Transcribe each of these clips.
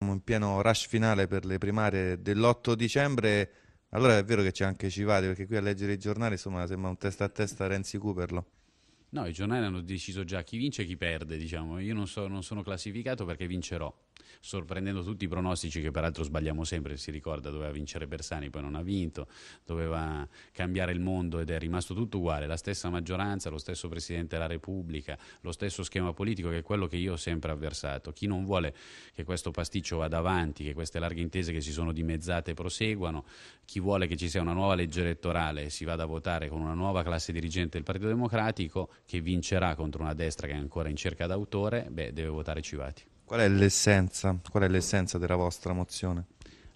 in pieno rush finale per le primarie dell'8 dicembre. Allora è vero che c'è anche Civati, perché qui a leggere i giornali insomma, sembra un testa a testa Renzi Cooperlo. No, i giornali hanno deciso già chi vince e chi perde, diciamo. Io non, so, non sono classificato perché vincerò sorprendendo tutti i pronostici che peraltro sbagliamo sempre, si ricorda doveva vincere Bersani, poi non ha vinto, doveva cambiare il mondo ed è rimasto tutto uguale, la stessa maggioranza, lo stesso Presidente della Repubblica, lo stesso schema politico che è quello che io ho sempre avversato. Chi non vuole che questo pasticcio vada avanti, che queste larghe intese che si sono dimezzate proseguano, chi vuole che ci sia una nuova legge elettorale e si vada a votare con una nuova classe dirigente del Partito Democratico che vincerà contro una destra che è ancora in cerca d'autore, beh, deve votare Civati. Qual è l'essenza, qual è l'essenza della vostra mozione?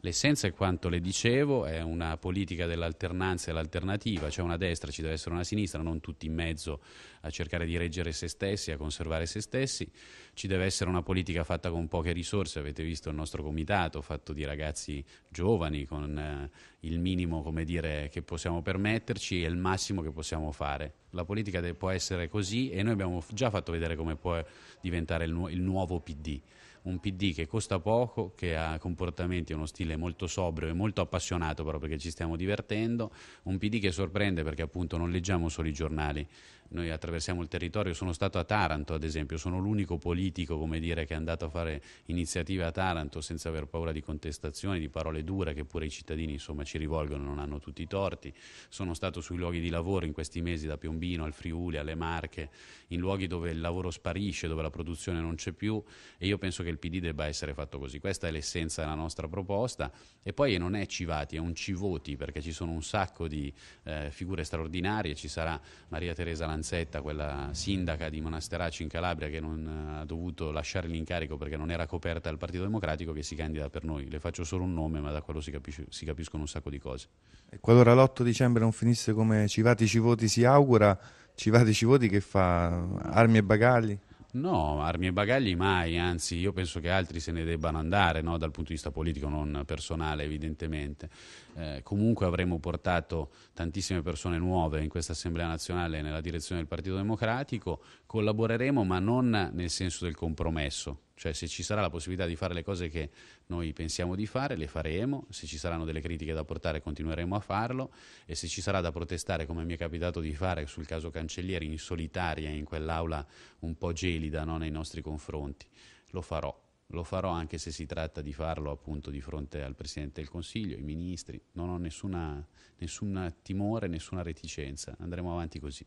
L'essenza è quanto le dicevo, è una politica dell'alternanza e l'alternativa, c'è una destra, ci deve essere una sinistra, non tutti in mezzo a cercare di reggere se stessi, a conservare se stessi, ci deve essere una politica fatta con poche risorse, avete visto il nostro comitato fatto di ragazzi giovani con eh, il minimo dire, che possiamo permetterci e il massimo che possiamo fare. La politica può essere così e noi abbiamo già fatto vedere come può diventare il, nu- il nuovo PD un PD che costa poco, che ha comportamenti e uno stile molto sobrio e molto appassionato proprio perché ci stiamo divertendo, un PD che sorprende perché appunto non leggiamo solo i giornali, noi attraversiamo il territorio, sono stato a Taranto ad esempio, sono l'unico politico dire, che è andato a fare iniziative a Taranto senza aver paura di contestazioni, di parole dure che pure i cittadini insomma, ci rivolgono, non hanno tutti i torti, sono stato sui luoghi di lavoro in questi mesi da Piombino al Friuli, alle Marche, in luoghi dove il lavoro sparisce, dove la produzione non c'è più e io penso che il PD debba essere fatto così, questa è l'essenza della nostra proposta e poi non è Civati, è un Civoti perché ci sono un sacco di eh, figure straordinarie, ci sarà Maria Teresa Lanzini, Lanzetta, quella sindaca di Monasteracci in Calabria che non eh, ha dovuto lasciare l'incarico perché non era coperta dal Partito Democratico, che si candida per noi. Le faccio solo un nome, ma da quello si, capisce, si capiscono un sacco di cose. E qualora l'8 dicembre non finisse come Civati Civoti si augura, Civati Civoti che fa armi e bagagli? No, armi e bagagli mai, anzi io penso che altri se ne debbano andare no? dal punto di vista politico, non personale evidentemente. Eh, comunque avremmo portato tantissime persone nuove in questa Assemblea nazionale nella direzione del Partito Democratico, collaboreremo ma non nel senso del compromesso, cioè se ci sarà la possibilità di fare le cose che noi pensiamo di fare, le faremo, se ci saranno delle critiche da portare continueremo a farlo e se ci sarà da protestare come mi è capitato di fare sul caso Cancellieri in solitaria in quell'aula un po' gelida no, nei nostri confronti, lo farò. Lo farò anche se si tratta di farlo appunto di fronte al Presidente del Consiglio, ai ministri. Non ho nessuna, nessuna timore, nessuna reticenza. Andremo avanti così.